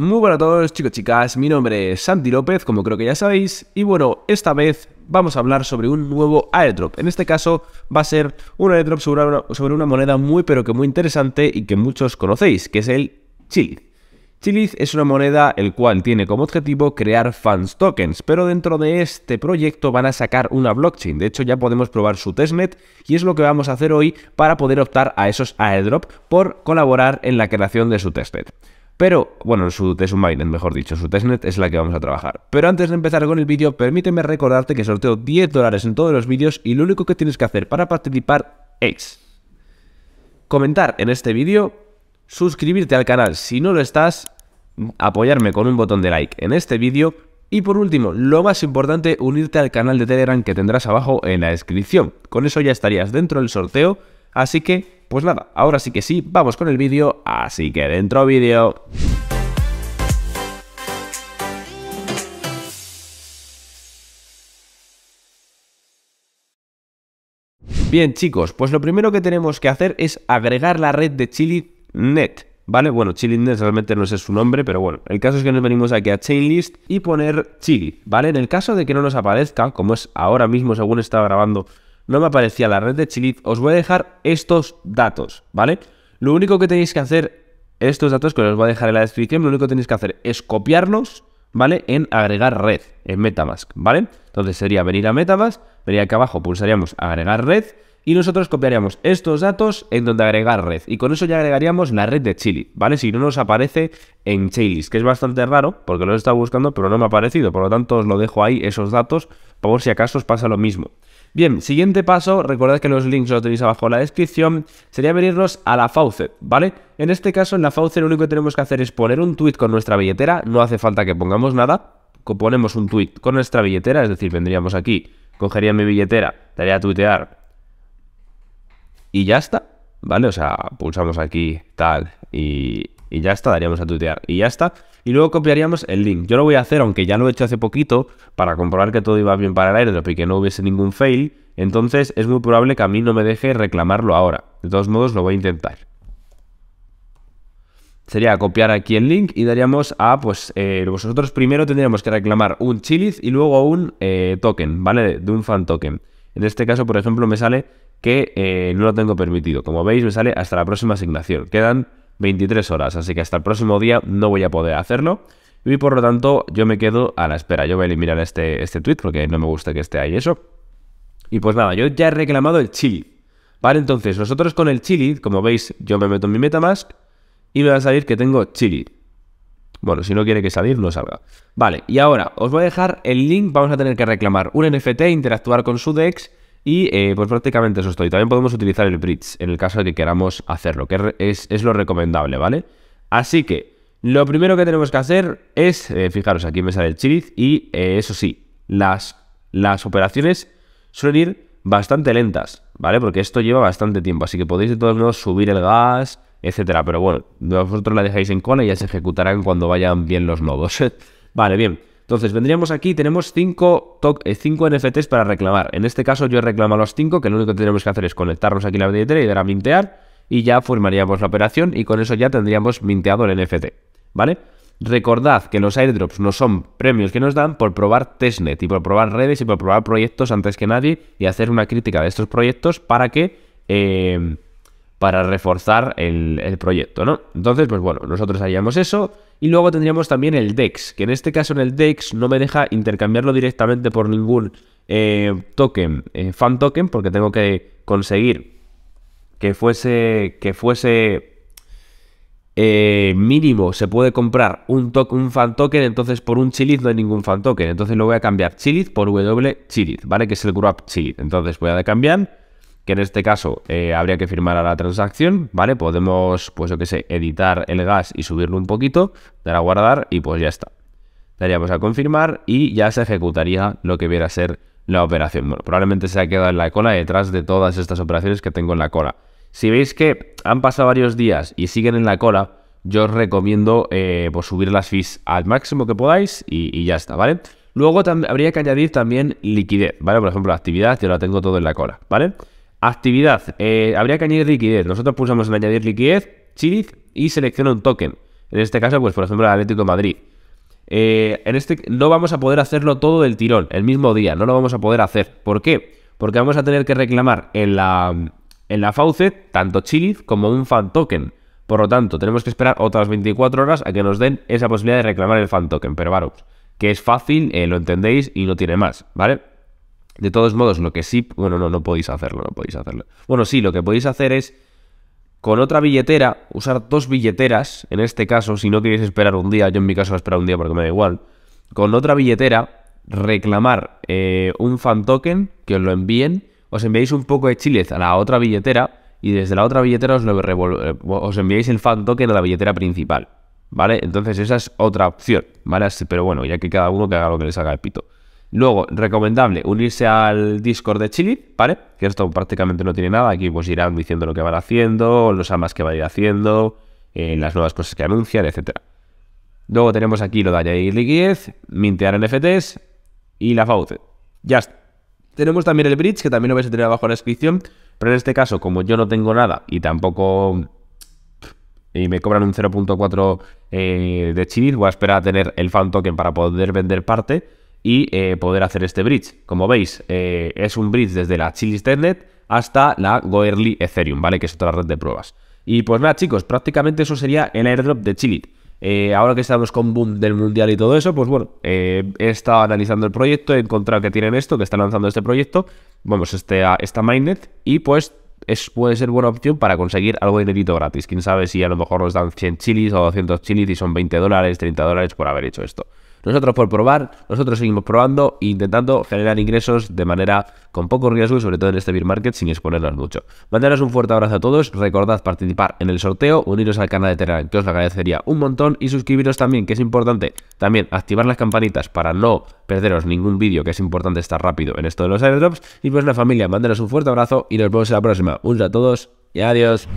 Muy buenas a todos chicos chicas, mi nombre es Santi López, como creo que ya sabéis, y bueno, esta vez vamos a hablar sobre un nuevo airdrop. En este caso va a ser un airdrop sobre una, moneda muy pero que muy interesante y que muchos conocéis, que es el Chilith. Chilith es una moneda el cual tiene como objetivo crear fans tokens, pero dentro de este proyecto van a sacar una blockchain. De hecho ya podemos probar su testnet y es lo que vamos a hacer hoy para poder optar a esos airdrop por colaborar en la creación de su testnet. Pero, bueno, su test mejor dicho, su testnet es la que vamos a trabajar. Pero antes de empezar con el vídeo, permíteme recordarte que sorteo 10 dólares en todos los vídeos y lo único que tienes que hacer para participar es comentar en este vídeo, suscribirte al canal si no lo estás, apoyarme con un botón de like en este vídeo y por último, lo más importante, unirte al canal de Telegram que tendrás abajo en la descripción. Con eso ya estarías dentro del sorteo, así que pues nada, ahora sí que sí, vamos con el vídeo, así que dentro vídeo. Bien chicos, pues lo primero que tenemos que hacer es agregar la red de ChiliNet. ¿Vale? Bueno, ChiliNet realmente no sé su nombre, pero bueno. El caso es que nos venimos aquí a Chainlist y poner Chili, ¿vale? En el caso de que no nos aparezca, como es ahora mismo según estaba grabando no me aparecía la red de Chiliz, os voy a dejar estos datos, ¿vale? Lo único que tenéis que hacer, estos datos que os voy a dejar en la descripción, lo único que tenéis que hacer es copiarlos, ¿vale? En agregar red, en Metamask, ¿vale? Entonces sería venir a Metamask, venir aquí abajo, pulsaríamos agregar red y nosotros copiaríamos estos datos en donde agregar red. Y con eso ya agregaríamos la red de Chili, ¿vale? Si no nos aparece en Chili's, que es bastante raro, porque lo he estado buscando, pero no me ha aparecido. Por lo tanto, os lo dejo ahí, esos datos, por si acaso os pasa lo mismo. Bien, siguiente paso, recordad que los links los tenéis abajo en la descripción, sería venirnos a la fauce, ¿vale? En este caso, en la fauce lo único que tenemos que hacer es poner un tweet con nuestra billetera, no hace falta que pongamos nada, ponemos un tweet con nuestra billetera, es decir, vendríamos aquí, cogería mi billetera, daría a tuitear y ya está, ¿vale? O sea, pulsamos aquí, tal, y, y ya está, daríamos a tutear y ya está. Y luego copiaríamos el link. Yo lo voy a hacer, aunque ya lo he hecho hace poquito, para comprobar que todo iba bien para el airdrop y que no hubiese ningún fail. Entonces es muy probable que a mí no me deje reclamarlo ahora. De todos modos, lo voy a intentar. Sería copiar aquí el link y daríamos a, pues, eh, vosotros primero tendríamos que reclamar un chiliz y luego un eh, token, ¿vale? De un fan token. En este caso, por ejemplo, me sale que eh, no lo tengo permitido. Como veis, me sale hasta la próxima asignación. Quedan 23 horas, así que hasta el próximo día no voy a poder hacerlo. Y por lo tanto, yo me quedo a la espera. Yo voy a eliminar este, este tweet porque no me gusta que esté ahí eso. Y pues nada, yo ya he reclamado el chili. Vale, entonces nosotros con el chili, como veis, yo me meto en mi MetaMask y me va a salir que tengo chili. Bueno, si no quiere que salir, no salga. Vale, y ahora os voy a dejar el link. Vamos a tener que reclamar un NFT, interactuar con su DEX y eh, pues prácticamente eso estoy. También podemos utilizar el bridge en el caso de que queramos hacerlo, que es, lo recomendable, ¿vale? Así que lo primero que tenemos que hacer es, eh, fijaros, aquí me sale el chiriz y eh, eso sí, las, las operaciones suelen ir bastante lentas, ¿vale? Porque esto lleva bastante tiempo, así que podéis de todos modos subir el gas, etcétera. Pero bueno, vosotros la dejáis en cola y ya se ejecutarán cuando vayan bien los nodos. vale, bien. Entonces, vendríamos aquí, tenemos 5 cinco, eh, NFTs para reclamar. En este caso yo he reclamado los 5, que lo único que tenemos que hacer es conectarnos aquí en la billetera y dar a mintear y ya formaríamos la operación y con eso ya tendríamos minteado el NFT, ¿vale? Recordad que los airdrops no son premios que nos dan por probar testnet y por probar redes y por probar proyectos antes que nadie y hacer una crítica de estos proyectos para que... Eh, para reforzar el, proyecto, ¿no? Entonces, pues bueno, nosotros haríamos eso y luego tendríamos también el DEX, que en este caso en el DEX no me deja intercambiarlo directamente por ningún eh, token, eh, fan token, porque tengo que conseguir que fuese, que fuese eh, mínimo, se puede comprar un, fan token, entonces por un chiliz no hay ningún fan token, entonces lo voy a cambiar chiliz por W chiliz, ¿vale? Que es el grab chiliz, entonces voy a cambiar que en este caso eh, habría que firmar a la transacción, ¿vale? Podemos, pues yo que sé, editar el gas y subirlo un poquito, dar a guardar y pues ya está. Daríamos a confirmar y ya se ejecutaría lo que viera a ser la operación. Bueno, probablemente se ha quedado en la cola detrás de todas estas operaciones que tengo en la cola. Si veis que han pasado varios días y siguen en la cola, yo os recomiendo eh, pues subir las fees al máximo que podáis y, ya está, ¿vale? Luego habría que añadir también liquidez, ¿vale? Por ejemplo, la actividad yo la tengo todo en la cola, ¿vale? Actividad. Eh, habría que añadir liquidez. Nosotros pulsamos en añadir liquidez, Chiriz y selecciona un token. En este caso, pues por ejemplo, el Atlético Madrid. Eh, en este no vamos a poder hacerlo todo del tirón, el mismo día, no lo vamos a poder hacer. ¿Por qué? Porque vamos a tener que reclamar en la, en la Faucet tanto Chiliz como un fan token. Por lo tanto, tenemos que esperar otras 24 horas a que nos den esa posibilidad de reclamar el fan token. Pero varos, que es fácil, eh, lo entendéis y no tiene más, ¿vale? De todos modos, lo que sí, bueno, no, no podéis hacerlo, no podéis hacerlo. Bueno, sí, lo que podéis hacer es con otra billetera, usar dos billeteras, en este caso, si no queréis esperar un día, yo en mi caso voy a esperar un día porque me da igual, con otra billetera reclamar eh, un fan token que os lo envíen, os enviáis un poco de chile a la otra billetera y desde la otra billetera os, lo eh, os enviáis el fan token a la billetera principal, ¿vale? Entonces esa es otra opción, ¿vale? Pero bueno, ya que cada uno que haga lo que le haga el pito. Luego, recomendable unirse al Discord de Chili, ¿vale? Que esto prácticamente no tiene nada. Aquí pues irán diciendo lo que van haciendo, los amas que van a ir haciendo, eh, las nuevas cosas que anuncian, etc. Luego tenemos aquí lo de añadir liquidez, mintear NFTs y la fauce. Ya está. Tenemos también el bridge, que también lo vais a tener abajo en la descripción. Pero en este caso, como yo no tengo nada y tampoco y me cobran un 0.4 eh, de chili. Voy a esperar a tener el fan token para poder vender parte y eh, poder hacer este bridge. Como veis, eh, es un bridge desde la TechNet hasta la Goerli Ethereum, ¿vale? Que es otra red de pruebas. Y pues nada, chicos, prácticamente eso sería el airdrop de chili eh, ahora que estamos con boom del mundial y todo eso, pues bueno, he estado analizando el proyecto, he encontrado que tienen esto, que están lanzando este proyecto, vamos, este, esta mainnet, y pues puede ser buena opción para conseguir algo de dinerito gratis. Quién sabe si a lo mejor nos dan 100 chilis o 200 chilis y son 20 dólares, 30 dólares por haber hecho esto. Nosotros por probar, nosotros seguimos probando e intentando generar ingresos de manera con poco riesgo sobre todo en este beer market sin exponernos mucho. Mandaros un fuerte abrazo a todos, recordad participar en el sorteo, uniros al canal de Telegram que os lo agradecería un montón y suscribiros también que es importante. También activar las campanitas para no perderos ningún vídeo que es importante estar rápido en esto de los airdrops. Y pues la familia, mandaros un fuerte abrazo y nos vemos en la próxima. Un saludo a todos y adiós.